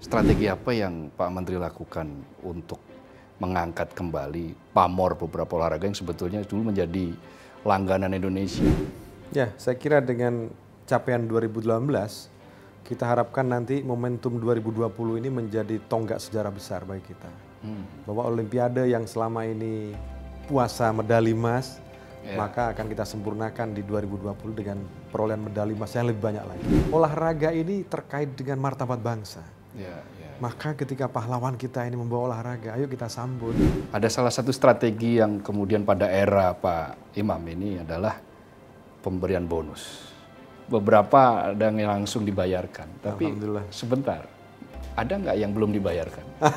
Strategi apa yang Pak Menteri lakukan untuk mengangkat kembali pamor beberapa olahraga yang sebetulnya dulu menjadi langganan Indonesia? Ya, saya kira dengan capaian 2018, kita harapkan nanti momentum 2020 ini menjadi tonggak sejarah besar bagi kita. Hmm. Bahwa Olimpiade yang selama ini puasa medali emas, yeah. maka akan kita sempurnakan di 2020 dengan perolehan medali emas yang lebih banyak lagi. Olahraga ini terkait dengan martabat bangsa. Ya, ya, ya. Maka ketika pahlawan kita ini membawa olahraga, ayo kita sambut. Ada salah satu strategi yang kemudian pada era Pak Imam ini adalah pemberian bonus. Beberapa ada yang langsung dibayarkan, tapi sebentar. Ada nggak yang belum dibayarkan?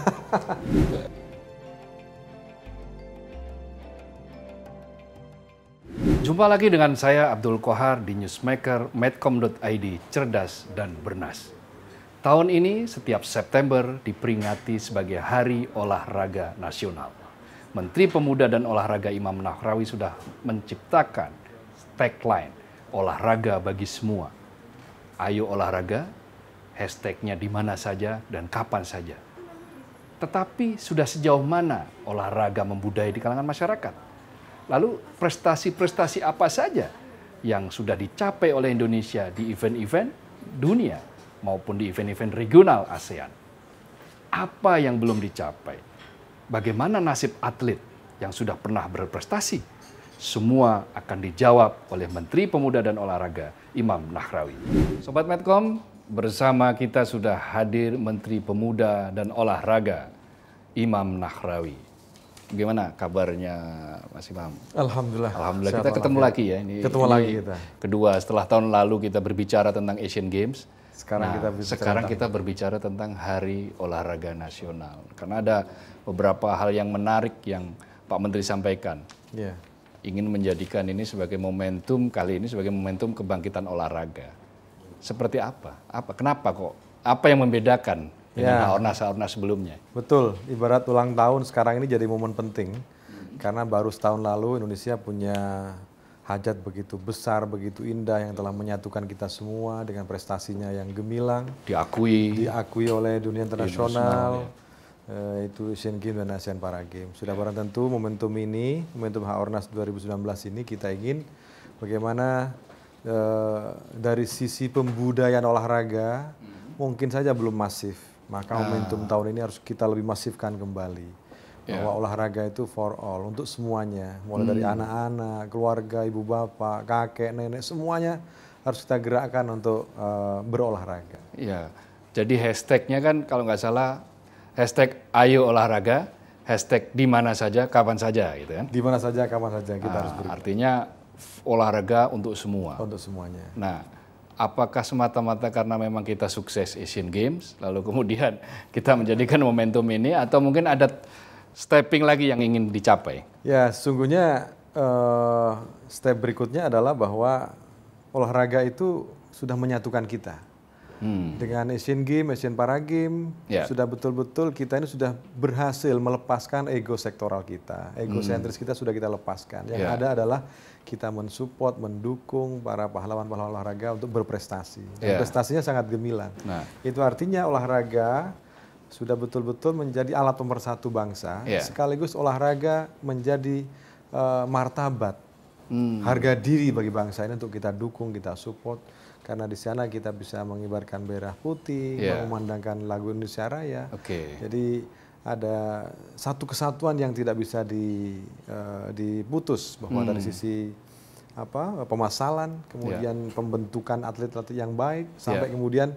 Jumpa lagi dengan saya Abdul Kohar di Newsmaker, medcom.id, cerdas dan bernas. Tahun ini setiap September diperingati sebagai Hari Olahraga Nasional. Menteri Pemuda dan Olahraga Imam Nahrawi sudah menciptakan tagline olahraga bagi semua. Ayo olahraga, hashtagnya di mana saja dan kapan saja. Tetapi sudah sejauh mana olahraga membudaya di kalangan masyarakat? Lalu prestasi-prestasi apa saja yang sudah dicapai oleh Indonesia di event-event dunia maupun di event-event regional ASEAN. Apa yang belum dicapai? Bagaimana nasib atlet yang sudah pernah berprestasi? Semua akan dijawab oleh Menteri Pemuda dan Olahraga Imam Nahrawi. Sobat Medcom, bersama kita sudah hadir Menteri Pemuda dan Olahraga Imam Nahrawi. Gimana kabarnya Mas Imam? Alhamdulillah. Alhamdulillah kita ketemu lagi ya ini. Ketemu ini lagi kita. Kedua setelah tahun lalu kita berbicara tentang Asian Games sekarang nah, kita berbicara sekarang tentang... kita berbicara tentang Hari Olahraga Nasional karena ada beberapa hal yang menarik yang Pak Menteri sampaikan. Yeah. Ingin menjadikan ini sebagai momentum kali ini sebagai momentum kebangkitan olahraga. Seperti apa? Apa? Kenapa kok? Apa yang membedakan dengan ya. ornas-ornas sebelumnya? Betul. Ibarat ulang tahun sekarang ini jadi momen penting karena baru setahun lalu Indonesia punya hajat begitu besar, begitu indah yang telah menyatukan kita semua dengan prestasinya yang gemilang, diakui, diakui oleh dunia internasional. Ya. Uh, itu Asian Games dan Asian Para Games. Sudah barang tentu momentum ini, momentum HORNAS 2019 ini kita ingin bagaimana uh, dari sisi pembudayaan olahraga hmm. mungkin saja belum masif. Maka nah. momentum ah. tahun ini harus kita lebih masifkan kembali yeah. bahwa ya. olahraga itu for all untuk semuanya, mulai hmm. dari anak-anak, keluarga, ibu bapak, kakek, nenek, semuanya harus kita gerakkan untuk uh, berolahraga. ya yeah. jadi hashtagnya kan kalau nggak salah hashtag Ayo Olahraga, hashtag di mana saja, kapan saja, gitu kan? Di mana saja, kapan saja kita nah, harus berarti Artinya olahraga untuk semua. Untuk semuanya. Nah, apakah semata-mata karena memang kita sukses Asian Games, lalu kemudian kita menjadikan momentum ini, atau mungkin ada stepping lagi yang ingin dicapai? Ya, sungguhnya uh, step berikutnya adalah bahwa olahraga itu sudah menyatukan kita. Hmm. Dengan Asian Games, Asian Para Games, yeah. sudah betul-betul kita ini sudah berhasil melepaskan ego sektoral kita. Ego hmm. sentris kita sudah kita lepaskan. Yang yeah. ada adalah kita mensupport, mendukung para pahlawan-pahlawan olahraga untuk berprestasi. yeah. prestasinya sangat gemilang. Nah. Itu artinya olahraga sudah betul-betul menjadi alat pemersatu bangsa, yeah. sekaligus olahraga menjadi uh, martabat, hmm. harga diri bagi bangsa ini untuk kita dukung, kita support, karena di sana kita bisa mengibarkan bendera putih, yeah. memandangkan lagu Indonesia Raya. Okay. Jadi ada satu kesatuan yang tidak bisa di, uh, diputus bahwa hmm. dari sisi apa pemasalan, kemudian yeah. pembentukan atlet-atlet yang baik, sampai yeah. kemudian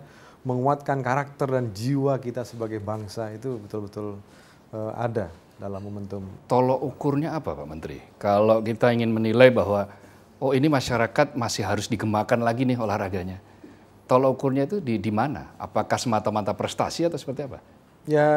menguatkan karakter dan jiwa kita sebagai bangsa itu betul-betul uh, ada dalam momentum. Tolok ukurnya apa Pak Menteri? Kalau kita ingin menilai bahwa oh ini masyarakat masih harus digemakan lagi nih olahraganya. Tolok ukurnya itu di, di mana? Apakah semata-mata prestasi atau seperti apa? Ya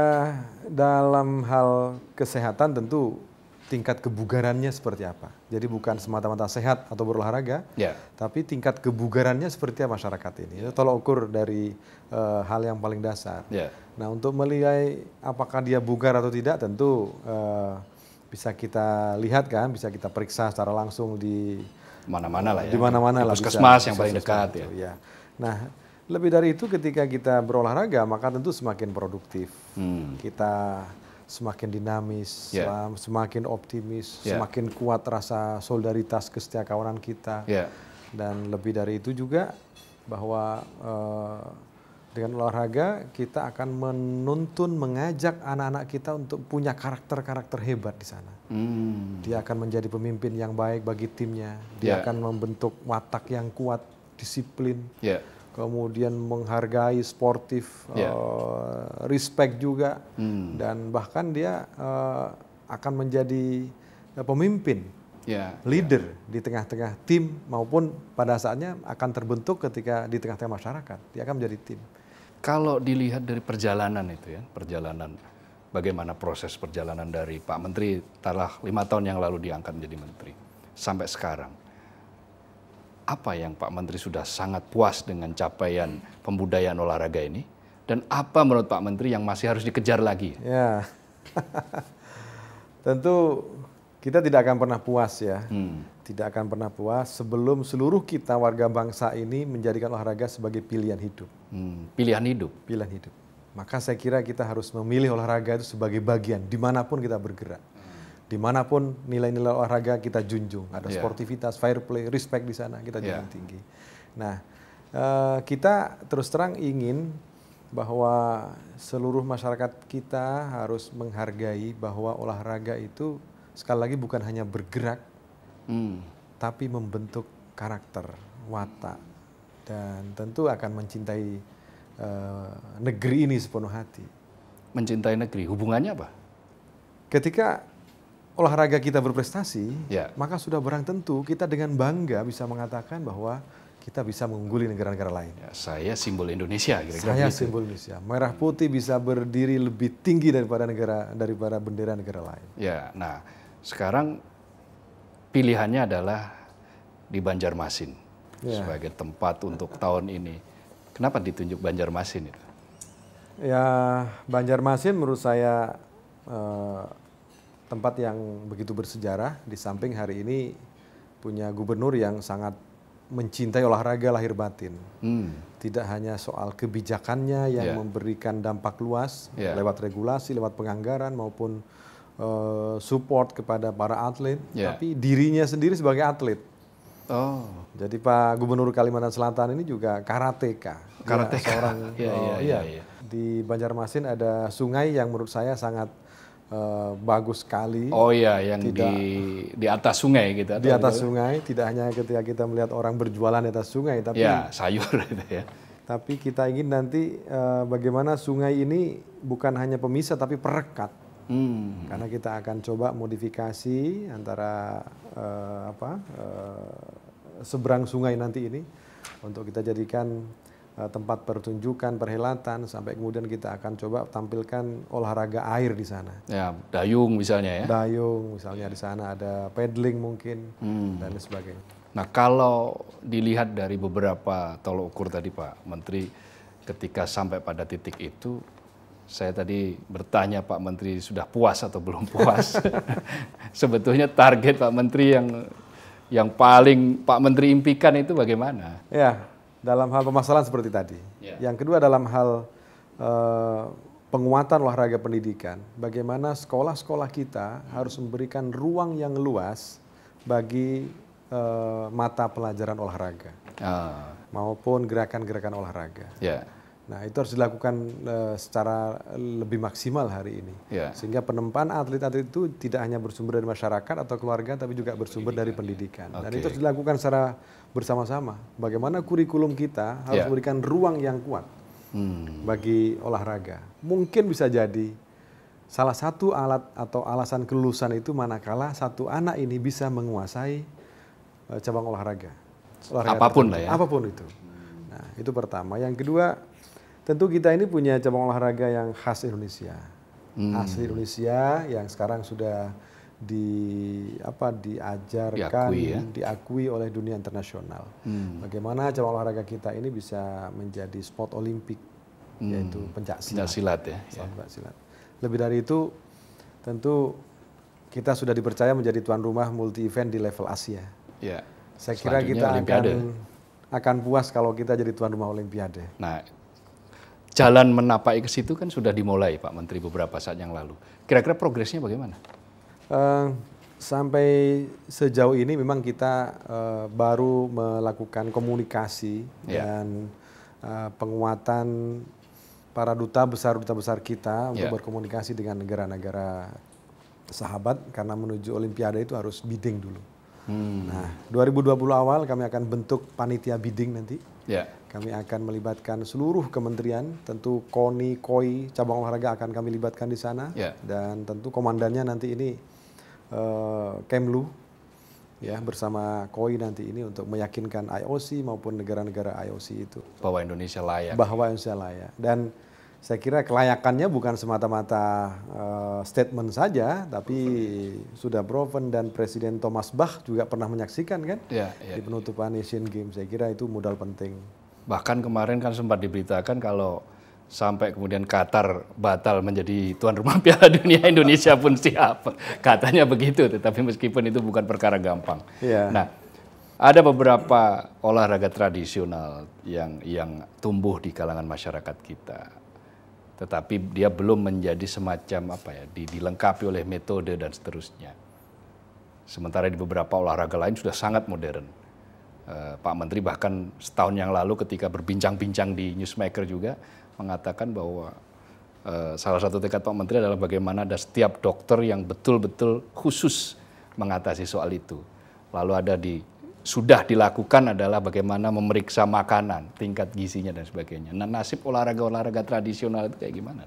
dalam hal kesehatan tentu tingkat kebugarannya seperti apa. Jadi bukan semata-mata sehat atau berolahraga, yeah. tapi tingkat kebugarannya seperti apa masyarakat ini. Itu Tolong ukur dari uh, hal yang paling dasar. Yeah. Nah untuk melihat apakah dia bugar atau tidak tentu uh, bisa kita lihat kan, bisa kita periksa secara langsung di mana-mana lah ya. Di mana-mana lah. Puskesmas yang paling dekat itu, ya. ya. Nah lebih dari itu ketika kita berolahraga maka tentu semakin produktif. Hmm. Kita semakin dinamis, yeah. semakin optimis, yeah. semakin kuat rasa solidaritas kesetiakawanan kita. Yeah. Dan lebih dari itu juga bahwa uh, dengan olahraga kita akan menuntun, mengajak anak-anak kita untuk punya karakter-karakter hebat di sana. Mm. Dia akan menjadi pemimpin yang baik bagi timnya. Dia yeah. akan membentuk watak yang kuat, disiplin. Yeah kemudian menghargai sportif, yeah. Ya. uh, respect juga, hmm. dan bahkan dia uh, akan menjadi eh, pemimpin, yeah. Ya. leader yeah. di tengah-tengah tim maupun pada saatnya akan terbentuk ketika di tengah-tengah masyarakat, dia akan menjadi tim. Kalau dilihat dari perjalanan itu ya, perjalanan bagaimana proses perjalanan dari Pak Menteri telah lima tahun yang lalu diangkat menjadi Menteri sampai sekarang apa yang Pak Menteri sudah sangat puas dengan capaian pembudayaan olahraga ini? Dan apa menurut Pak Menteri yang masih harus dikejar lagi? Ya, tentu kita tidak akan pernah puas ya. Hmm. Tidak akan pernah puas sebelum seluruh kita warga bangsa ini menjadikan olahraga sebagai pilihan hidup. Hmm. Pilihan hidup? Pilihan hidup. Maka saya kira kita harus memilih olahraga itu sebagai bagian dimanapun kita bergerak dimanapun nilai-nilai olahraga kita junjung. Ada yeah. sportivitas, fair play, respect di sana kita iya. junjung tinggi. Nah, eh, kita terus terang ingin bahwa seluruh masyarakat kita harus menghargai bahwa olahraga itu sekali lagi bukan hanya bergerak, mm. tapi membentuk karakter, watak, dan tentu akan mencintai uh, negeri ini sepenuh hati. Mencintai negeri, hubungannya apa? Ketika olahraga kita berprestasi, yeah. maka sudah barang tentu kita dengan bangga bisa mengatakan bahwa kita bisa mengungguli negara-negara lain. Ya, saya simbol Indonesia, kira-kira. Saya gitu. simbol Indonesia. Merah putih bisa berdiri lebih tinggi daripada negara daripada bendera negara lain. Ya, nah sekarang pilihannya adalah di Banjarmasin ya. sebagai tempat untuk tahun ini. Kenapa ditunjuk Banjarmasin itu? Ya, Banjarmasin menurut saya eh, tempat yang begitu bersejarah di samping hari ini punya gubernur yang sangat mencintai olahraga lahir batin. Hmm. Tidak hanya soal kebijakannya yang yeah. memberikan dampak luas yeah. lewat regulasi, lewat penganggaran maupun uh, support kepada para atlet, yeah. tapi dirinya sendiri sebagai atlet. Oh. Jadi Pak Gubernur Kalimantan Selatan ini juga karateka. Karateka. Ya, seorang. Ya, oh, ya, iya, iya, iya. Di Banjarmasin ada sungai yang menurut saya sangat Eh, bagus sekali. Oh iya, yang tidak, di di atas sungai gitu. Di atas gitu. sungai, tidak hanya ketika kita melihat orang berjualan di atas sungai, tapi ya sayur gitu ya. Tapi kita ingin nanti uh, bagaimana sungai ini bukan hanya pemisah tapi perekat. Hmm. Karena kita akan coba modifikasi antara uh, apa uh, seberang sungai nanti ini untuk kita jadikan Eh, tempat pertunjukan, perhelatan, sampai kemudian kita akan coba tampilkan olahraga air di sana. Ya, dayung misalnya ya. Dayung misalnya di sana ada paddling mungkin hmm. dan sebagainya. Nah, kalau dilihat dari beberapa tolok ukur tadi Pak Menteri, ketika sampai pada titik itu, saya tadi bertanya Pak Menteri sudah puas atau belum puas. Sebetulnya target Pak Menteri yang yang paling Pak Menteri impikan itu bagaimana? Ya, dalam hal pemasalan seperti tadi. Yeah. Yang kedua dalam hal uh, penguatan olahraga pendidikan, bagaimana sekolah-sekolah kita hmm. harus memberikan ruang yang luas bagi uh, mata pelajaran olahraga uh. maupun gerakan-gerakan olahraga. Yeah. Nah itu harus dilakukan uh, secara lebih maksimal hari ini, yeah. sehingga penempaan atlet-atlet itu tidak hanya bersumber dari masyarakat atau keluarga, tapi juga bersumber pendidikan, dari ya. pendidikan. Ya. Okay. Dan itu harus dilakukan secara bersama-sama. Bagaimana kurikulum kita harus yeah. memberikan ruang yang kuat hmm. bagi olahraga. Mungkin bisa jadi salah satu alat atau alasan kelulusan itu manakala satu anak ini bisa menguasai e, cabang olahraga. olahraga apapun tertentu. lah ya. Apapun itu. Nah, itu pertama. Yang kedua, tentu kita ini punya cabang olahraga yang khas Indonesia. Hmm. Asli Indonesia yang sekarang sudah di apa diajarkan diakui, ya? diakui oleh dunia internasional. Hmm. Bagaimana cabang olahraga kita ini bisa menjadi sport olimpik hmm. yaitu pencak silat. Pencak silat ya, ya. Pencak silat. Lebih dari itu tentu kita sudah dipercaya menjadi tuan rumah multi event di level Asia. Ya. Saya kira kita akan akan puas kalau kita jadi tuan rumah Olimpiade. Nah, jalan menapai ke situ kan sudah dimulai Pak Menteri beberapa saat yang lalu. Kira-kira progresnya bagaimana? Uh, sampai sejauh ini memang kita uh, baru melakukan komunikasi yeah. dan uh, penguatan para duta besar duta besar kita iya. untuk berkomunikasi dengan negara-negara sahabat karena menuju olimpiade itu harus bidding dulu. Hmm. Nah, 2020 awal kami akan bentuk panitia bidding nanti. Yeah. Kami akan melibatkan seluruh kementerian, tentu KONI, KOI, cabang olahraga akan kami libatkan di sana yeah. dan tentu komandannya nanti ini Kemlu eh, ya bersama KOI nanti ini untuk meyakinkan IOC maupun negara-negara IOC itu bahwa Indonesia layak bahwa Indonesia layak dan saya kira kelayakannya bukan semata-mata uh, statement saja tapi sudah proven dan Presiden Thomas Bach juga pernah menyaksikan kan ya, ya, di penutupan Asian Games saya kira itu modal penting bahkan kemarin kan sempat diberitakan kalau sampai kemudian Qatar batal menjadi tuan rumah Piala Dunia Indonesia pun siap. Katanya begitu, tetapi meskipun itu bukan perkara gampang. Ya. Nah, ada beberapa olahraga tradisional yang yang tumbuh di kalangan masyarakat kita. Tetapi dia belum menjadi semacam apa ya, dilengkapi oleh metode dan seterusnya. Sementara di beberapa olahraga lain sudah sangat modern. Eh, Pak Menteri bahkan setahun yang lalu ketika berbincang-bincang di Newsmaker juga mengatakan bahwa e, salah satu tekad Pak Menteri adalah bagaimana ada setiap dokter yang betul-betul khusus mengatasi soal itu. Lalu ada di sudah dilakukan adalah bagaimana memeriksa makanan, tingkat gizinya dan sebagainya. Nah, nasib olahraga-olahraga tradisional itu kayak gimana?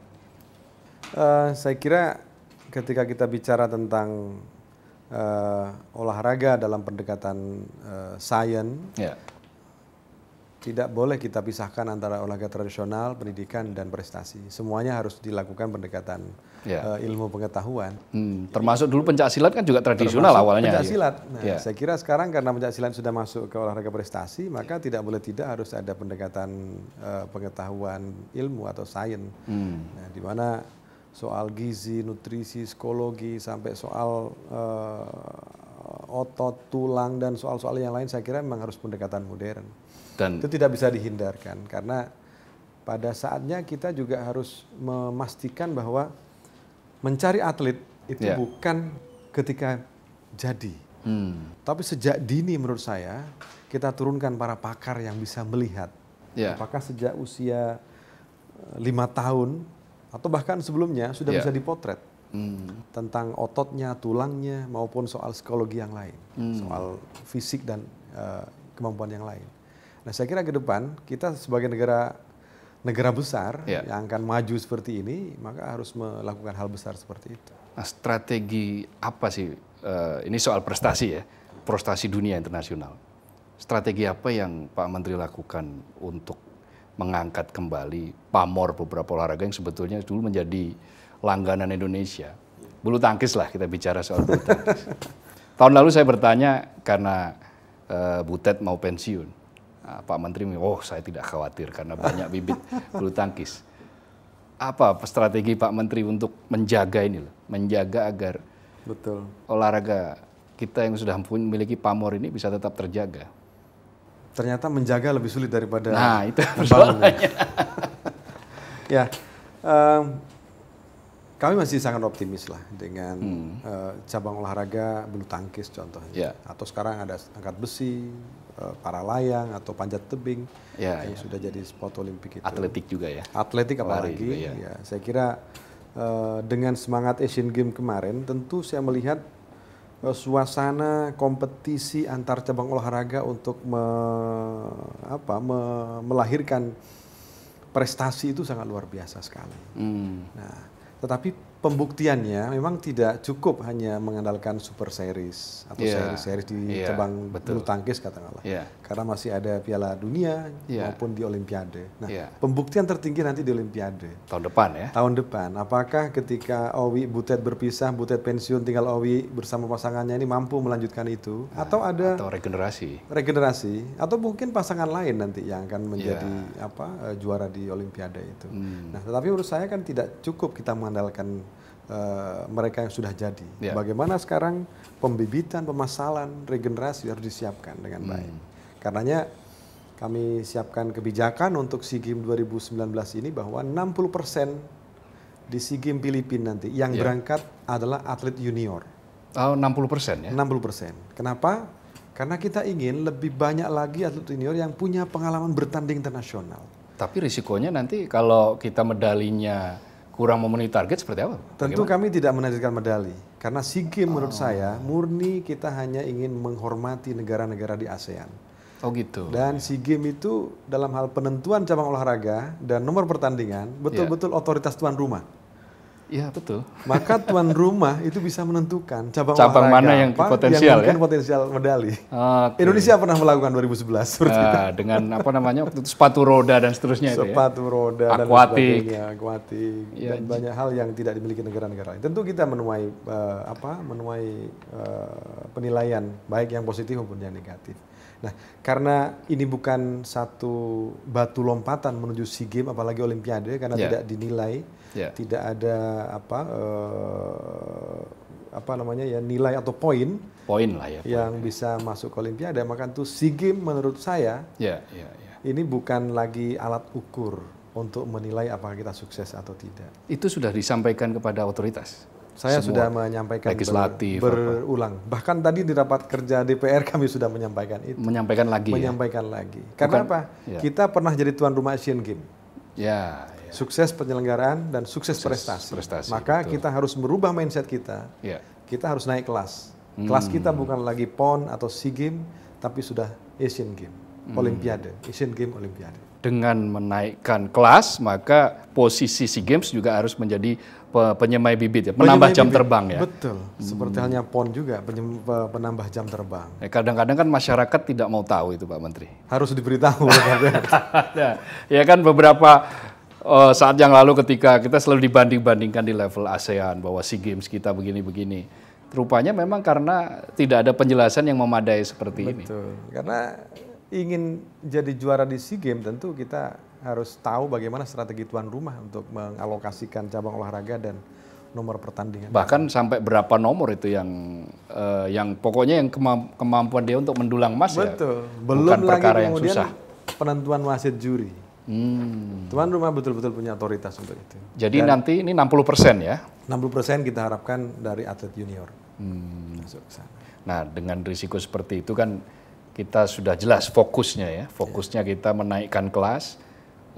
Uh, saya kira ketika kita bicara tentang uh, olahraga dalam pendekatan uh, sains, yeah tidak boleh kita pisahkan antara olahraga tradisional, pendidikan dan prestasi. Semuanya harus dilakukan pendekatan yeah. Ya. uh, ilmu pengetahuan. Hmm, termasuk dulu pencak silat kan juga tradisional termasuk awalnya. Pencak ya. silat. Nah, ya. Nah, yeah. Saya kira sekarang karena pencak silat sudah masuk ke olahraga prestasi, maka tidak boleh tidak harus ada pendekatan uh, pengetahuan ilmu atau sains. Hmm. Nah, di mana soal gizi, nutrisi, psikologi sampai soal uh, otot, tulang dan soal-soal yang lain saya kira memang harus pendekatan modern. Dan itu tidak bisa dihindarkan karena pada saatnya kita juga harus memastikan bahwa mencari atlet itu yeah. bukan ketika jadi. Hmm. Tapi sejak dini menurut saya kita turunkan para pakar yang bisa melihat. Yeah. Apakah sejak usia eh, lima tahun atau bahkan sebelumnya sudah yeah. bisa dipotret hmm. tentang ototnya, tulangnya maupun soal psikologi yang lain, hmm. soal fisik dan uh, kemampuan yang lain. Nah saya kira ke depan kita sebagai negara negara besar ya. yang akan maju seperti ini, maka harus melakukan hal besar seperti itu. Nah, strategi apa sih? Uh, ini soal prestasi ya, prestasi dunia internasional. Strategi apa yang Pak Menteri lakukan untuk mengangkat kembali pamor beberapa olahraga yang sebetulnya dulu menjadi langganan Indonesia? Bulu tangkis lah kita bicara soal bulu tangkis. Tahun lalu saya bertanya karena uh, Butet mau pensiun Ah, Pak Menteri, oh saya tidak khawatir karena banyak bibit bulu tangkis. Apa strategi Pak Menteri untuk menjaga ini loh, menjaga agar Betul. olahraga kita yang sudah memiliki pamor ini bisa tetap terjaga. Ternyata menjaga lebih sulit daripada nah itu ya. persoalannya. ya, um, kami masih sangat optimis lah dengan hmm. uh, cabang olahraga bulu tangkis contohnya, yeah. atau sekarang ada angkat besi, Eh, para layang atau panjat tebing ya, yang ya. sudah jadi spot Olimpik itu. Atletik juga ya. Atletik apalagi. Juga, ya. ya. Saya kira uh, dengan semangat Asian Games kemarin, tentu saya melihat uh, suasana kompetisi antar cabang olahraga untuk me, apa, me, melahirkan prestasi itu sangat luar biasa sekali. Hmm. Nah, tetapi pembuktiannya memang tidak cukup hanya mengandalkan super series atau series iya. series di cabang iya, bulu tangkis katakanlah iya karena masih ada Piala Dunia yeah. maupun di Olimpiade. Nah, yeah. pembuktian tertinggi nanti di Olimpiade. Tahun depan ya? Tahun depan. Apakah ketika Owi Butet berpisah, Butet pensiun, tinggal Owi bersama pasangannya ini mampu melanjutkan itu? Nah, atau ada atau regenerasi? Regenerasi. Atau mungkin pasangan lain nanti yang akan menjadi yeah. apa e, juara di Olimpiade itu. Hmm. Nah, tetapi menurut saya kan tidak cukup kita mengandalkan Uh, mereka yang sudah jadi. Yeah. Bagaimana sekarang pembibitan, pemasalan, regenerasi harus disiapkan dengan hmm. baik. Hmm. Karenanya kami siapkan kebijakan untuk SEA Games 2019 ini bahwa 60% di SEA Games Filipina nanti yang yeah. berangkat adalah atlet junior. Oh, 60% ya? 60%. Kenapa? Karena kita ingin lebih banyak lagi atlet junior yang punya pengalaman bertanding internasional. Tapi risikonya nanti kalau kita medalinya kurang memenuhi target seperti apa? Bagaimana? Tentu kami tidak menargetkan medali. Karena SEA Games oh. menurut saya murni kita hanya ingin menghormati negara-negara di ASEAN Oh gitu. Dan si game itu dalam hal penentuan cabang olahraga dan nomor pertandingan betul-betul yeah. otoritas tuan rumah. Iya betul. Maka tuan rumah itu bisa menentukan cabang, cabang olahraga mana yang apa potensial yang ya? potensial medali. Okay. Indonesia pernah melakukan 2011 seperti itu. Dengan apa namanya waktu itu sepatu roda dan seterusnya ya? sepatu itu Sepatu ya? roda akuatik. dan akuatik ya, iya, dan banyak hal yang tidak dimiliki negara-negara lain. Tentu kita menuai uh, apa menuai uh, penilaian baik yang positif maupun yang negatif. Nah, karena ini bukan satu batu lompatan menuju SEA Games apalagi olimpiade karena yeah. tidak dinilai, yeah. tidak ada apa uh, apa namanya ya nilai atau poin poin lah ya poin yang ya. bisa masuk ke olimpiade, maka itu SEA Games menurut saya yeah, yeah, yeah. ini bukan lagi alat ukur untuk menilai apakah kita sukses atau tidak. Itu sudah disampaikan kepada otoritas. Saya semua sudah menyampaikan legislatif ber, berulang. Apa? Bahkan tadi di rapat kerja DPR kami sudah menyampaikan itu. Menyampaikan lagi. Ya? Menyampaikan ya? lagi. Karena Bukan, apa? Ya. Kita pernah jadi tuan rumah Asian Games. Ya, ya. Sukses penyelenggaraan dan sukses, sukses prestasi. prestasi. Maka betul. kita harus merubah mindset kita. Ya. Kita harus naik kelas. Hmm. Kelas kita bukan lagi PON atau SEA Games, tapi sudah Asian Games, hmm. Olimpiade, Asian Games, Olimpiade. Dengan menaikkan kelas, maka posisi SEA Games juga harus menjadi penyemai bibit ya, penambah penyemai jam bibit. terbang ya. Betul, seperti hmm. halnya PON juga penyem, penambah jam terbang. Ya, kadang-kadang kan masyarakat tidak mau tahu itu Pak Menteri. Harus diberitahu. Ya, ya kan beberapa uh, saat yang lalu ketika kita selalu dibanding-bandingkan di level ASEAN bahwa SEA Games kita begini-begini. Rupanya memang karena tidak ada penjelasan yang memadai seperti Betul. ini. Betul, karena ingin jadi juara di SEA Games tentu kita harus tahu bagaimana strategi tuan rumah untuk mengalokasikan cabang olahraga dan nomor pertandingan. Bahkan sampai berapa nomor itu yang uh, yang pokoknya yang kemampuan dia untuk mendulang emas ya? Betul. ya. Belum bukan lagi perkara yang susah. Penentuan wasit juri. Hmm. Tuan rumah betul-betul punya otoritas untuk itu. Jadi Dan nanti ini 60 persen ya? 60 persen kita harapkan dari atlet junior hmm. masuk ke sana. Nah dengan risiko seperti itu kan kita sudah jelas fokusnya ya. Fokusnya yeah. kita menaikkan kelas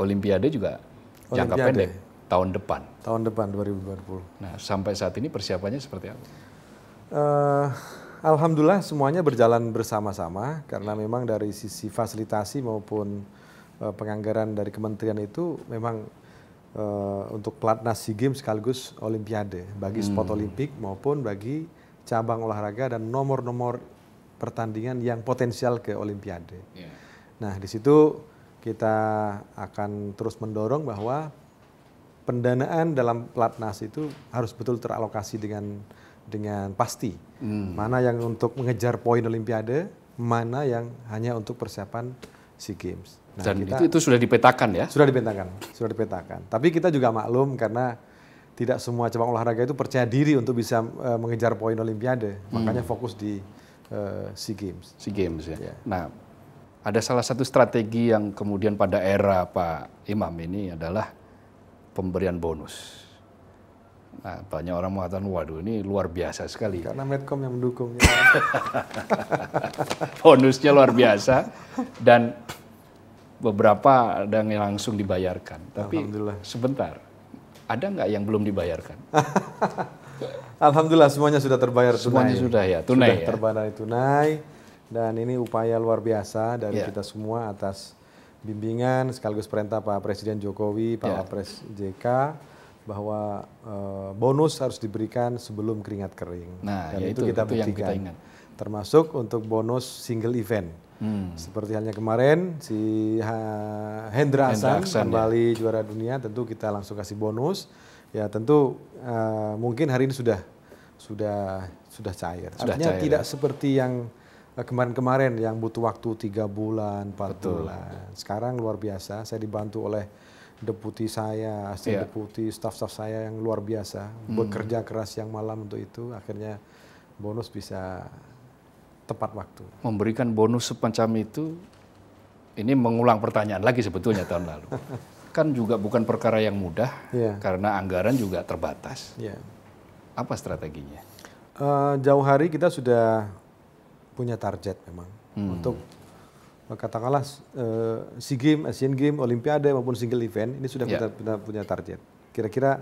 Olimpiade juga Olimpiade. jangka pendek tahun depan. Tahun depan 2020. Nah, sampai saat ini persiapannya seperti apa? Uh, Alhamdulillah semuanya berjalan bersama-sama karena memang dari sisi fasilitasi maupun uh, penganggaran dari kementerian itu memang uh, untuk pelatnas SEA Games sekaligus Olimpiade bagi hmm. sport Olimpik maupun bagi cabang olahraga dan nomor-nomor pertandingan yang potensial ke Olimpiade. Yeah. Nah di situ kita akan terus mendorong bahwa pendanaan dalam pelatnas itu harus betul teralokasi dengan dengan pasti. Hmm. Mana yang untuk mengejar poin olimpiade, mana yang hanya untuk persiapan SEA Games. Nah, Dan kita, itu, itu sudah dipetakan ya? Sudah dipetakan, sudah dipetakan. Tapi kita juga maklum karena tidak semua cabang olahraga itu percaya diri untuk bisa uh, mengejar poin olimpiade. Hmm. Makanya fokus di uh, SEA Games. SEA Games ya. ya. Nah, ada salah satu strategi yang kemudian pada era Pak Imam ini adalah pemberian bonus. Nah, banyak orang mengatakan, waduh ini luar biasa sekali. Karena Medcom yang mendukung. Ya. Bonusnya luar biasa dan beberapa ada yang langsung dibayarkan. Tapi sebentar, ada nggak yang belum dibayarkan? Alhamdulillah semuanya sudah terbayar tunai. Semuanya sudah ya, tunai sudah ya. Terbayar tunai dan ini upaya luar biasa dari yeah. kita semua atas bimbingan sekaligus perintah Pak Presiden Jokowi, Pak yeah. Wapres JK bahwa uh, bonus harus diberikan sebelum keringat kering. Nah, Dan ya itu, itu kita itu Yang kita ingat. Termasuk untuk bonus single event. Hmm. Seperti halnya kemarin si Hendra Hasan ya. kembali ya. juara dunia, tentu kita langsung kasih bonus. Ya tentu uh, mungkin hari ini sudah sudah sudah cair. Sudah Artinya cair, tidak ya. seperti yang Eh, kemarin-kemarin yang butuh waktu tiga bulan, empat Betul. bulan. Sekarang luar biasa, saya dibantu oleh deputi saya, asisten yeah. deputi, staf-staf saya yang luar biasa, hmm. bekerja keras yang malam untuk itu, akhirnya bonus bisa tepat waktu. Memberikan bonus sepanjang itu, ini mengulang pertanyaan lagi sebetulnya tahun lalu. kan juga bukan perkara yang mudah, yeah. karena anggaran juga terbatas. Yeah. Apa strateginya? Uh, jauh hari kita sudah punya target memang hmm. untuk eh, katakanlah eh, SEA Games, Asian Games, Olimpiade maupun single event ini sudah yeah. punya, punya target. Kira-kira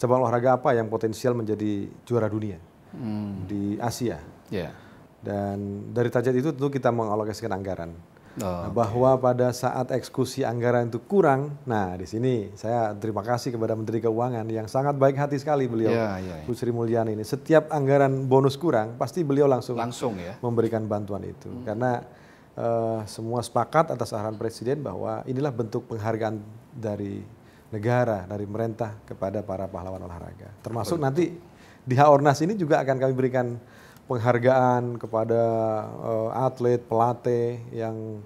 cabang olahraga apa yang potensial menjadi juara dunia hmm. di Asia? Yeah. Dan dari target itu tentu kita mengalokasikan anggaran. Oh, nah, bahwa okay. pada saat eksekusi anggaran itu kurang, nah di sini saya terima kasih kepada Menteri Keuangan yang sangat baik hati sekali beliau, yeah, yeah, yeah. Bu Sri Mulyani ini. Setiap anggaran bonus kurang, pasti beliau langsung, langsung ya? memberikan bantuan itu. Hmm. Karena uh, semua sepakat atas arahan Presiden bahwa inilah bentuk penghargaan dari negara, dari pemerintah kepada para pahlawan olahraga. Termasuk Betul. nanti di Haornas ini juga akan kami berikan penghargaan kepada uh, atlet, pelatih yang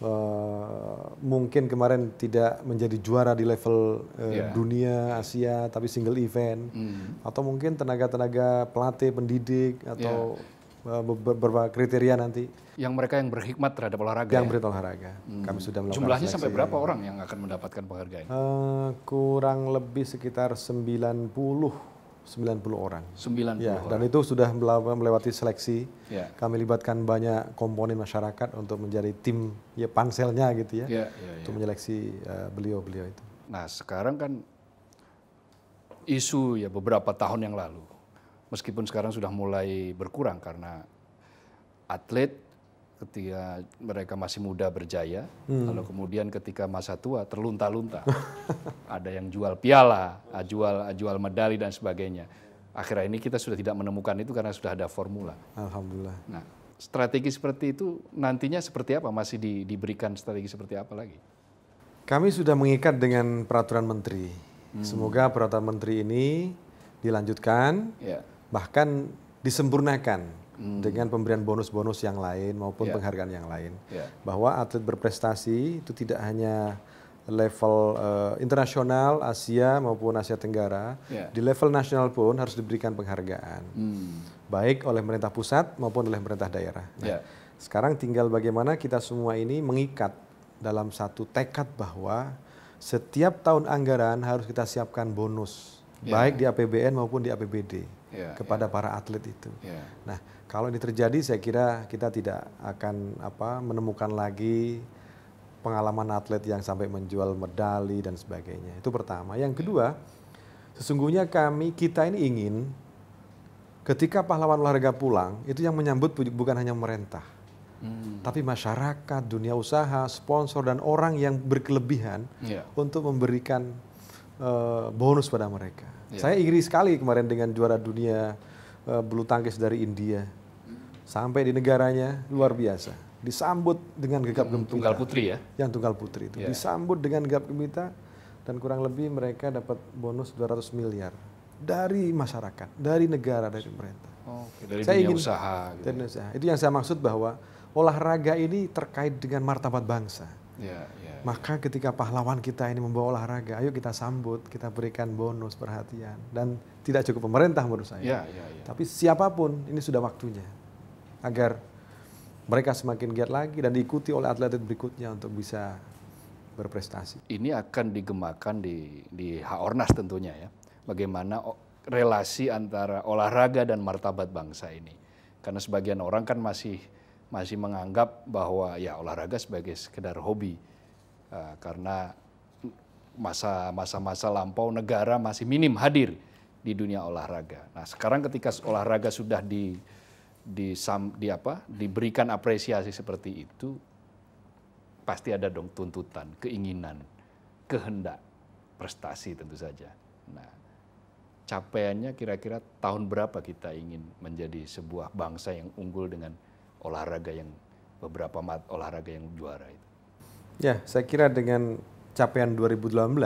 uh, mungkin kemarin tidak menjadi juara di level uh, eh, yeah. dunia, Asia, tapi single event, mm. atau mungkin tenaga-tenaga pelatih, pendidik, atau yeah iya. beberapa kriteria nanti. Yang mereka yang berhikmat terhadap olahraga. Yang ya? berhikmat olahraga. Hmm. Kami sudah melakukan Jumlahnya sampai berapa orang yang akan mendapatkan penghargaan? Uh, kurang lebih sekitar 90 90 orang. 90 ya, orang. Dan itu sudah melewati seleksi. Ya. Kami libatkan banyak komponen masyarakat untuk menjadi tim ya panselnya gitu ya. ya, ya untuk ya. menyeleksi eh, beliau-beliau uh, beliau -beliau itu. Nah, sekarang kan isu ya beberapa tahun yang lalu. Meskipun sekarang sudah mulai berkurang karena atlet ketika mereka masih muda berjaya, hmm. lalu kemudian ketika masa tua terlunta-lunta. ada yang jual piala, jual jual medali dan sebagainya. Akhirnya ini kita sudah tidak menemukan itu karena sudah ada formula. Alhamdulillah. Nah, strategi seperti itu nantinya seperti apa? Masih di, diberikan strategi seperti apa lagi? Kami sudah mengikat dengan peraturan menteri. Hmm. Semoga peraturan menteri ini dilanjutkan, yeah. bahkan disempurnakan hmm. dengan pemberian bonus-bonus yang lain maupun yeah. penghargaan yang lain. Yeah. Bahwa atlet berprestasi itu tidak hanya level uh, internasional Asia maupun Asia Tenggara, yeah. di level nasional pun harus diberikan penghargaan. Hmm. Baik oleh pemerintah pusat maupun oleh pemerintah daerah. Nah, yeah. Sekarang tinggal bagaimana kita semua ini mengikat dalam satu tekad bahwa setiap tahun anggaran harus kita siapkan bonus, yeah. baik di APBN maupun di APBD. Ya, ya. kepada yeah. para atlet itu. Yeah. Nah, kalau ini terjadi saya kira kita tidak akan apa menemukan lagi pengalaman atlet yang sampai menjual medali dan sebagainya. Itu pertama. Yang ya. kedua, sesungguhnya kami kita ini ingin ketika pahlawan olahraga pulang itu yang menyambut bukan hanya pemerintah. Hmm. Tapi masyarakat, dunia usaha, sponsor dan orang yang berkelebihan yeah. untuk memberikan eh, bonus pada mereka. Yeah. Saya iri sekali kemarin dengan juara dunia uh, bulu tangkis dari India. Sampai di negaranya luar biasa. Disambut dengan gegap gempita. Tunggal putri ya? Yang tunggal putri itu. Yeah. Disambut dengan gegap gempita dan kurang lebih mereka dapat bonus 200 miliar dari masyarakat, dari negara, dari pemerintah. Oh, okay. dari saya ingin, usaha. Gitu. Dari ya. usaha. Itu yang saya maksud bahwa olahraga ini terkait dengan martabat bangsa. Yeah, yeah. Maka ketika pahlawan kita ini membawa olahraga, ayo kita sambut, kita berikan bonus perhatian. Dan tidak cukup pemerintah menurut saya. Ya, ya, ya. Tapi siapapun ini sudah waktunya agar mereka semakin giat lagi dan diikuti oleh atlet-atlet berikutnya untuk bisa berprestasi. Ini akan digemakan di di Haornas tentunya ya. Bagaimana relasi antara olahraga dan martabat bangsa ini. Karena sebagian orang kan masih masih menganggap bahwa ya olahraga sebagai sekedar hobi. Eh, karena masa-masa lampau negara masih minim hadir di dunia olahraga. Nah sekarang ketika olahraga sudah di di, di apa diberikan apresiasi seperti itu pasti ada dong tuntutan, keinginan, kehendak, prestasi tentu saja. Nah, capaiannya kira-kira tahun berapa kita ingin menjadi sebuah bangsa yang unggul dengan olahraga yang beberapa mat, olahraga yang juara itu? Ya, saya kira dengan capaian 2018,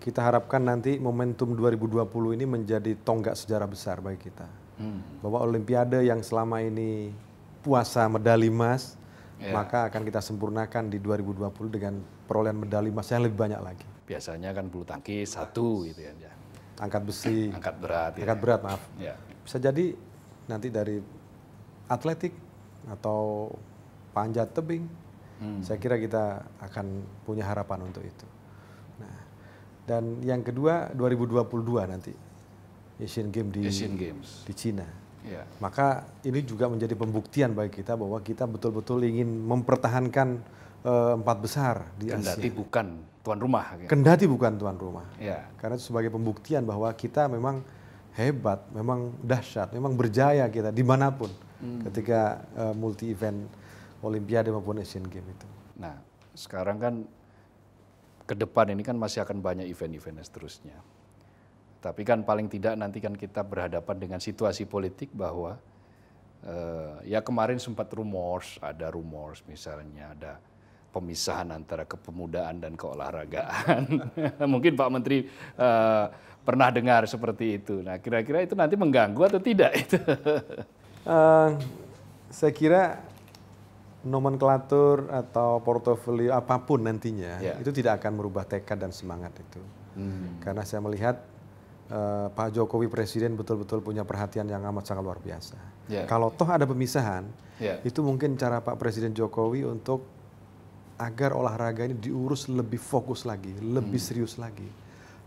kita harapkan nanti momentum 2020 ini menjadi tonggak sejarah besar bagi kita. Hmm. Bahwa Olimpiade yang selama ini puasa medali emas, ya. maka akan kita sempurnakan di 2020 dengan perolehan medali emas yang lebih banyak lagi. Biasanya kan bulu tangkis satu gitu ya. ya. Angkat besi. angkat berat. Ya. Angkat ya. berat, maaf. Ya. Bisa jadi nanti dari atletik atau panjat tebing, Hmm. Saya kira kita akan punya harapan untuk itu. Nah, dan yang kedua 2022 nanti Asian Games di Asian Games. di Cina. Yeah. Maka ini juga menjadi pembuktian bagi kita bahwa kita betul-betul ingin mempertahankan uh, empat besar di Kendati Asia. Kendati bukan tuan rumah. Ya. Kendati bukan tuan rumah. Yeah. Karena itu sebagai pembuktian bahwa kita memang hebat, memang dahsyat, memang berjaya kita dimanapun. Hmm. Ketika uh, eh, multi event Olimpiade maupun Asian Games itu. Nah, sekarang kan ke depan ini kan masih akan banyak event-event seterusnya. Tapi kan paling tidak nanti kan kita berhadapan dengan situasi politik bahwa eh, ya kemarin sempat rumors, ada rumors misalnya ada pemisahan antara kepemudaan dan keolahragaan. Mungkin Pak Menteri eh, pernah dengar seperti itu. Nah, kira-kira itu nanti mengganggu atau tidak itu? uh, saya kira nomenklatur atau portofolio apapun nantinya ya. itu tidak akan merubah tekad dan semangat itu. Hmm. Karena saya melihat uh, Pak Jokowi presiden betul-betul punya perhatian yang amat sangat luar biasa. ya. Kalau toh ada pemisahan, ya. itu mungkin cara Pak Presiden Jokowi untuk agar olahraga ini diurus lebih fokus lagi, lebih hmm. serius lagi,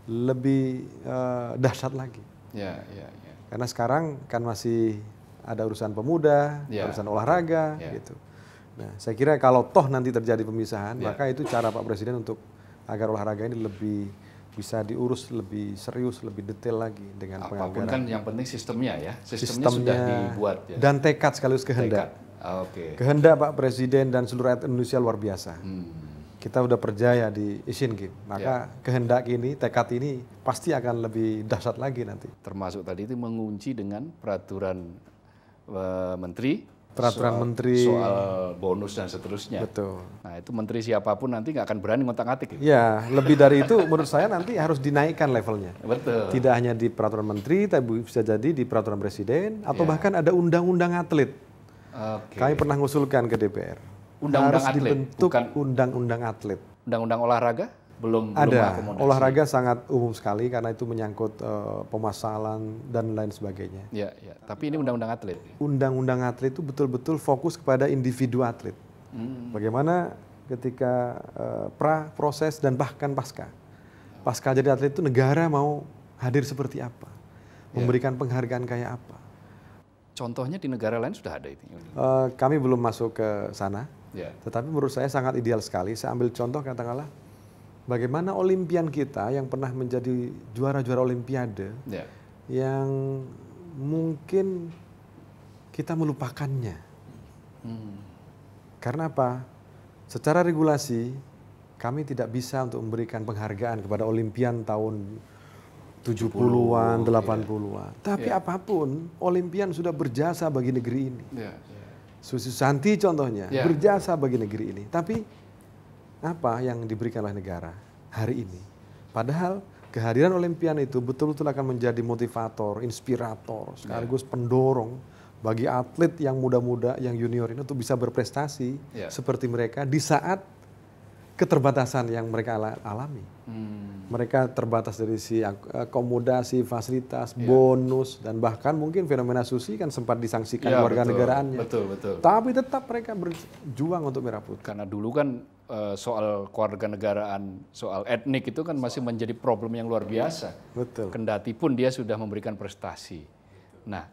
lebih uh, dahsyat lagi. ya, ya, ya. Karena sekarang kan masih ada urusan pemuda, ya. urusan olahraga, ya. gitu. Nah, saya kira kalau toh nanti terjadi pemisahan, yeah. maka itu cara Pak Presiden untuk agar olahraga ini lebih bisa diurus lebih serius, lebih detail lagi dengan Apapun penganggaran. kan yang penting sistemnya ya, sistemnya, sistemnya sudah dibuat ya. Dan tekad sekaligus kehendak. Ah, Oke. Okay. Kehendak Pak Presiden dan seluruh rakyat Indonesia luar biasa. Hmm. Kita sudah percaya di Asian Games, maka ya. kehendak ini, tekad ini pasti akan lebih dahsyat lagi nanti. Termasuk tadi itu mengunci dengan peraturan uh, menteri peraturan soal, menteri soal bonus dan seterusnya. Betul. Nah itu menteri siapapun nanti nggak akan berani ngotak-atik. Gitu. Ya lebih dari itu menurut saya nanti harus dinaikkan levelnya. Betul. Tidak hanya di peraturan menteri, tapi bisa jadi di peraturan presiden atau ya. bahkan ada undang-undang atlet. Okay. Kami pernah ngusulkan ke DPR. Undang-undang harus atlet. dibentuk bukan undang-undang atlet. Undang-undang olahraga? belum ada belum olahraga sangat umum sekali karena itu menyangkut uh, pemasalan dan lain sebagainya. Ya, ya. Tapi ini undang-undang atlet. Undang-undang atlet itu betul-betul fokus kepada individu atlet. Hmm. Bagaimana ketika uh, pra, proses dan bahkan pasca. Pasca jadi atlet itu negara mau hadir seperti apa, iya. memberikan penghargaan kayak apa. Contohnya di negara lain sudah ada itu. Uh, kami belum masuk ke sana, Yeah. tetapi menurut saya sangat ideal sekali. Saya ambil contoh katakanlah bagaimana olimpian kita yang pernah menjadi juara-juara olimpiade ya. yang mungkin kita melupakannya. Hmm. Karena apa? Secara regulasi kami tidak bisa untuk memberikan penghargaan kepada olimpian tahun 70-an, 80-an. Yeah. Tapi yeah. apapun, olimpian sudah berjasa bagi negeri ini. Yeah. Iya. Susi Santi contohnya, yeah. berjasa bagi negeri ini. Tapi apa yang diberikan oleh negara hari ini. Padahal kehadiran Olimpian itu betul-betul akan menjadi motivator, inspirator, sekaligus yeah. pendorong bagi atlet yang muda-muda, yang junior ini untuk bisa berprestasi yeah. seperti mereka di saat keterbatasan yang mereka alami. Hmm. Mereka terbatas dari si akomodasi, fasilitas, yeah. bonus, dan bahkan mungkin fenomena susi kan sempat disangsikan yeah, warga betul, negaraannya. Betul, betul. Tapi tetap mereka berjuang untuk merah putih. Karena dulu kan Eh, soal keluarga negaraan, soal etnik itu kan masih menjadi problem yang luar biasa. Betul. Kendati pun dia sudah memberikan prestasi. Nah,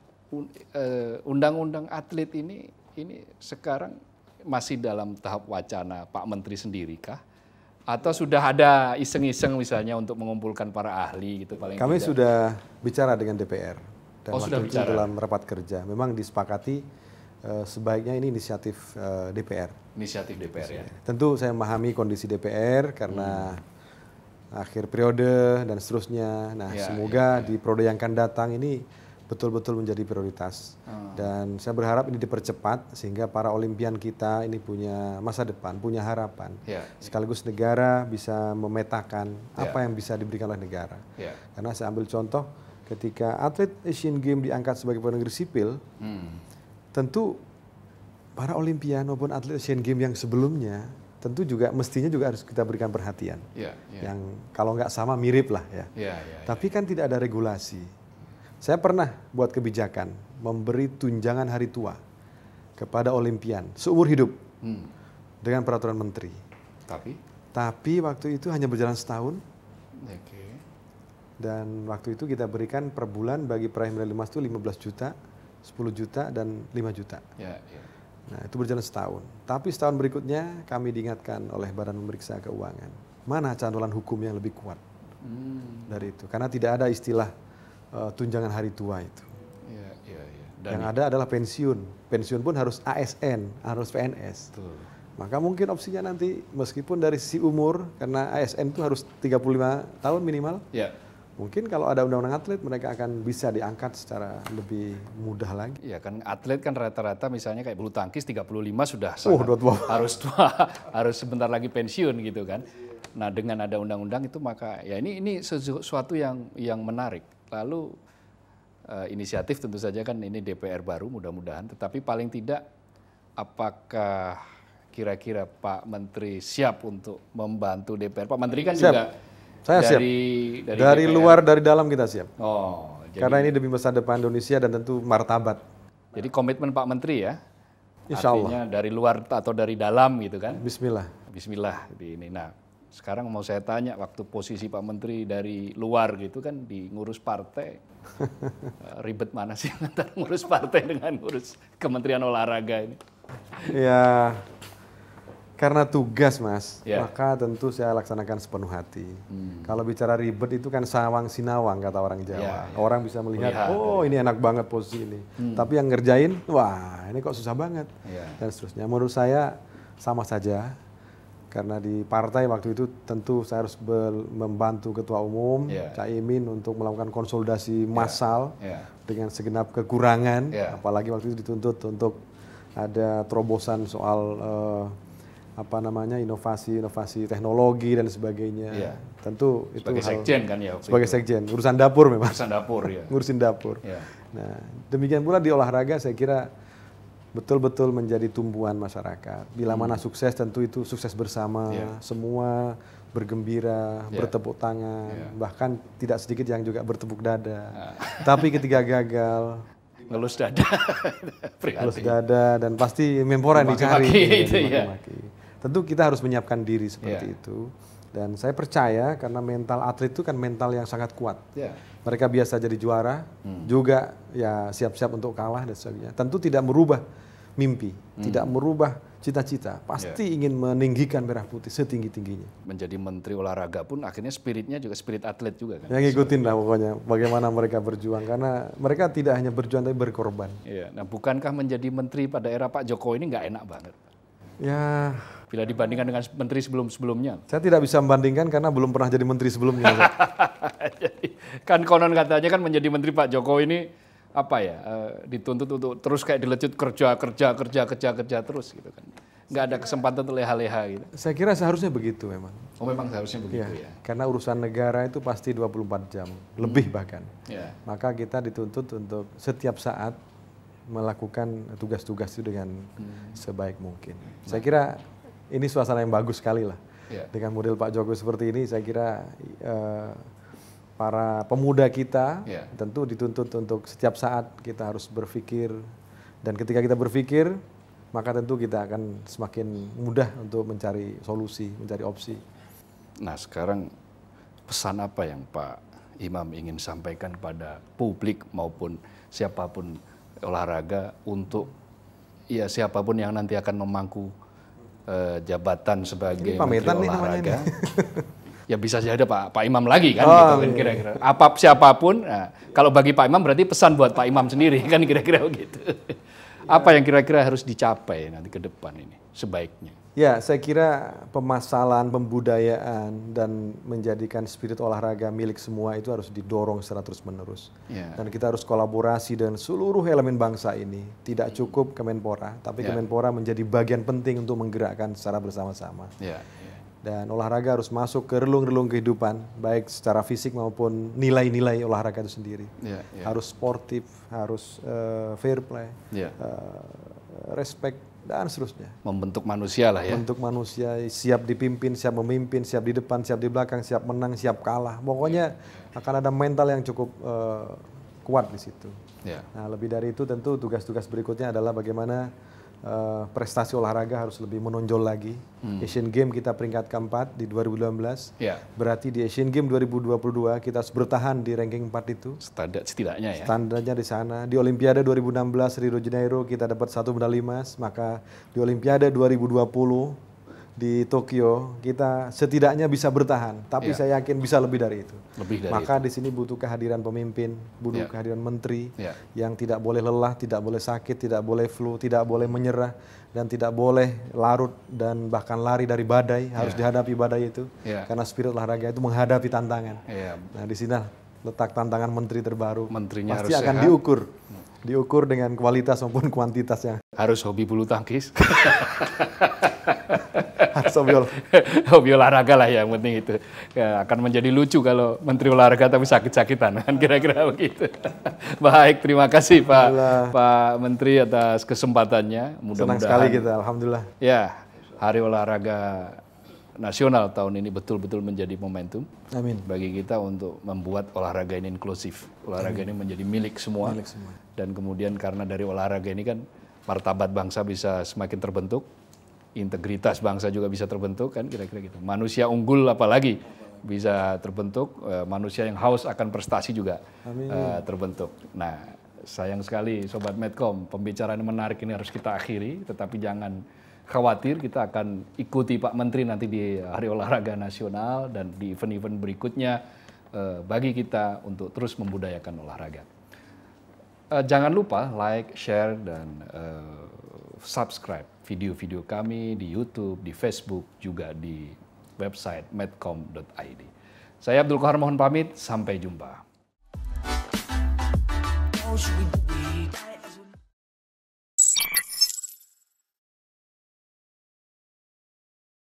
eh, undang-undang atlet ini ini sekarang masih dalam tahap wacana Pak Menteri sendiri kah? Atau sudah ada iseng-iseng misalnya untuk mengumpulkan para ahli gitu paling Kami tidak. sudah bicara dengan DPR dan oh, sudah bicara. dalam rapat kerja. Memang disepakati eh, sebaiknya ini inisiatif DPR inisiatif DPR ya. Tentu saya memahami kondisi DPR karena hmm. akhir periode dan seterusnya. Nah, ya, semoga ya, ya. di periode yang akan datang ini betul-betul menjadi prioritas. Hmm. Dan saya berharap ini dipercepat sehingga para olimpian kita ini punya masa depan, punya harapan. Ya, Sekaligus negara bisa memetakan ya. apa yang bisa diberikan oleh negara. Ya. Karena saya ambil contoh ketika atlet Asian Games diangkat sebagai penegeri sipil, hmm. tentu para Olimpian maupun atlet Asian Games yang sebelumnya tentu juga mestinya juga harus kita berikan perhatian. Yeah, yeah. Yang kalau nggak sama mirip lah ya. Yeah, yeah, ya. Tapi yeah. kan tidak ada regulasi. Saya pernah buat kebijakan memberi tunjangan hari tua kepada Olimpian seumur hidup hmm. dengan peraturan menteri. Tapi? Tapi waktu itu hanya berjalan setahun. Okay. Dan waktu itu kita berikan per bulan bagi peraih medali emas itu 15 juta, 10 juta, dan 5 juta. Yeah, yeah. Nah, itu berjalan setahun. Tapi setahun berikutnya kami diingatkan oleh Badan Pemeriksa Keuangan. Mana cantolan hukum yang lebih kuat hmm. dari itu? Karena tidak ada istilah uh, tunjangan hari tua itu. Ya, ya, ya. Dan yang ada adalah pensiun. Pensiun pun harus ASN, harus PNS. Betul. Maka mungkin opsinya nanti meskipun dari si umur, karena ASN itu harus 35 tahun minimal. Ya Mungkin kalau ada undang-undang atlet mereka akan bisa diangkat secara lebih mudah lagi. Iya kan atlet kan rata-rata misalnya kayak bulu tangkis 35 sudah uh, sangat, oh, udah harus tua, harus sebentar lagi pensiun gitu kan. Nah, dengan ada undang-undang itu maka ya ini ini sesuatu yang yang menarik. Lalu uh, inisiatif tentu saja kan ini DPR baru mudah-mudahan tetapi paling tidak apakah kira-kira Pak Menteri siap untuk membantu DPR? Pak Menteri kan siap. juga saya dari, siap. Dari, dari luar, dari dalam kita siap. Oh, jadi, Karena ini demi masa depan Indonesia dan tentu martabat. Jadi komitmen Pak Menteri ya? Insya Allah. Artinya dari luar atau dari dalam gitu kan? Bismillah. Bismillah. Ini. Nah, sekarang mau saya tanya waktu posisi Pak Menteri dari luar gitu kan di ngurus partai. Eh, ribet mana sih antara ngurus partai dengan ngurus Kementerian Olahraga ini? Ya, karena tugas mas, yeah. maka tentu saya laksanakan sepenuh hati. Hmm. Kalau bicara ribet itu kan sawang sinawang kata orang Jawa. Yeah, yeah. Orang bisa melihat, melihat oh ya. ini enak banget posisi ini. Hmm. Tapi yang ngerjain, wah ini kok susah banget. Yeah. Dan seterusnya. Menurut saya sama saja. Karena di partai waktu itu tentu saya harus membantu ketua umum yeah. Caimin untuk melakukan konsolidasi ya. massal yeah. Yeah. dengan segenap kekurangan. Yeah. Apalagi waktu itu dituntut untuk ada terobosan soal uh, apa namanya inovasi-inovasi teknologi dan sebagainya. ya. Tentu itu sebagai sekjen kan ya. Sebagai itu. sekjen, urusan dapur memang. Urusan dapur ya. Ngurusin dapur. Ya. Nah, demikian pula di olahraga saya kira betul-betul menjadi tumbuhan masyarakat. Bila hmm. mana sukses tentu itu sukses bersama, ya. semua bergembira, yeah. bertepuk tangan, yeah. bahkan tidak sedikit yang juga bertepuk dada. Nah. Tapi ketika gagal, ngelus dada, ngelus dada dan pasti mempora yang dicari, maki, itu, ya. maki tentu kita harus menyiapkan diri seperti yeah. itu. Dan saya percaya karena mental atlet itu kan mental yang sangat kuat. Yeah. Mereka biasa jadi juara, hmm. juga ya siap-siap untuk kalah dan sebagainya. Tentu tidak merubah mimpi, hmm. tidak merubah cita-cita. Pasti yeah. ingin meninggikan merah putih setinggi-tingginya. Menjadi menteri olahraga pun akhirnya spiritnya juga spirit atlet juga kan. Yang ngikutin lah pokoknya bagaimana mereka berjuang karena mereka tidak hanya berjuang tapi berkorban. Yeah. Nah, bukankah menjadi menteri pada era Pak Jokowi ini nggak enak banget? Ya. Bila dibandingkan dengan menteri sebelum-sebelumnya. Saya tidak bisa membandingkan karena belum pernah jadi menteri sebelumnya. jadi, kan konon katanya kan menjadi menteri Pak Jokowi ini apa ya e, dituntut untuk terus kayak dilecut kerja kerja kerja kerja kerja terus gitu kan nggak ada kesempatan untuk leha-leha gitu saya kira seharusnya begitu memang oh memang seharusnya iya, begitu ya, ya. karena urusan negara itu pasti 24 jam lebih hmm. bahkan ya. maka kita dituntut untuk setiap saat melakukan tugas-tugas itu dengan hmm. sebaik mungkin. Nah. Saya kira ini suasana yang bagus sekali lah. Yeah. Dengan model Pak Jokowi seperti ini, saya kira uh, para pemuda kita yeah. tentu dituntut untuk setiap saat kita harus berpikir dan ketika kita berpikir maka tentu kita akan semakin mudah untuk mencari solusi, mencari opsi. Nah sekarang pesan apa yang Pak Imam ingin sampaikan kepada publik maupun siapapun olahraga untuk ya siapapun yang nanti akan memangku eh, jabatan sebagai ini pamitan menteri olahraga. Nih ya bisa saja Pak Pak Imam lagi kan oh, gitu kan iya. kira-kira. Iya. Apa siapapun nah, kalau bagi Pak Imam berarti pesan buat Pak Imam sendiri kan kira-kira begitu. Apa yang kira-kira harus dicapai nanti ke depan ini sebaiknya? Ya, saya kira pemasalan pembudayaan dan menjadikan spirit olahraga milik semua itu harus didorong secara terus-menerus. Yeah. Dan kita harus kolaborasi dengan seluruh elemen bangsa ini. Tidak cukup Kemenpora, tapi yeah. Kemenpora menjadi bagian penting untuk menggerakkan secara bersama-sama. Yeah. Yeah. Dan olahraga harus masuk ke relung-relung kehidupan, baik secara fisik maupun nilai-nilai olahraga itu sendiri. Yeah, yeah. Harus sportif, harus uh, fair play, yeah. Ya. uh, respect dan seterusnya. Membentuk manusia lah ya. Membentuk manusia, siap dipimpin, siap memimpin, siap di depan, siap di belakang, siap menang, siap kalah. Pokoknya iya. akan ada mental yang cukup uh, kuat di situ. Yeah. Nah, lebih dari itu tentu tugas-tugas berikutnya adalah bagaimana uh, prestasi olahraga harus lebih menonjol lagi. Hmm. Asian Games kita peringkat keempat di 2019. Yeah. Berarti di Asian Games 2022 kita harus bertahan di ranking 4 itu. Standar setidaknya ya. Standarnya di sana. Di Olimpiade 2016 Rio de Janeiro kita dapat satu medali emas, maka di Olimpiade 2020 di Tokyo kita setidaknya bisa bertahan, tapi yeah. saya yakin bisa lebih dari itu. Lebih dari Maka itu. di sini butuh kehadiran pemimpin, butuh yeah. kehadiran menteri yeah. yang tidak boleh lelah, tidak boleh sakit, tidak boleh flu, tidak boleh menyerah dan tidak boleh larut dan bahkan lari dari badai, harus iya. dihadapi badai itu. Yeah. Karena spirit olahraga itu menghadapi tantangan. Yeah. Nah, di sini letak tantangan menteri terbaru. Menterinya pasti harus akan sehat. diukur. Hmm. Diukur dengan kualitas maupun kuantitasnya harus hobi bulu tangkis. harus hobi olahraga. hobi olahraga lah ya, yang penting itu. Ya, akan menjadi lucu kalau menteri olahraga tapi sakit-sakitan kan kira-kira begitu. Baik, terima kasih Pak Pak Menteri atas kesempatannya. mudah Senang sekali kita, alhamdulillah. Ya, Hari Olahraga Nasional tahun ini betul-betul menjadi momentum Amin. bagi kita untuk membuat olahraga ini inklusif. Olahraga Amin. ini menjadi milik semua. milik semua. Dan kemudian karena dari olahraga ini kan martabat bangsa bisa semakin terbentuk integritas bangsa juga bisa terbentuk kan kira-kira gitu. Manusia unggul apalagi bisa terbentuk, eh, manusia yang haus akan prestasi juga Amin. Eh, terbentuk. Nah, sayang sekali sobat Medcom, pembicaraan menarik ini harus kita akhiri, tetapi jangan khawatir kita akan ikuti Pak Menteri nanti di Hari Olahraga Nasional dan di event-event berikutnya eh, bagi kita untuk terus membudayakan olahraga. Jangan lupa like, share dan subscribe video-video kami di YouTube, di Facebook, juga di website medcom.id. Saya Abdul Kohar mohon pamit, sampai jumpa.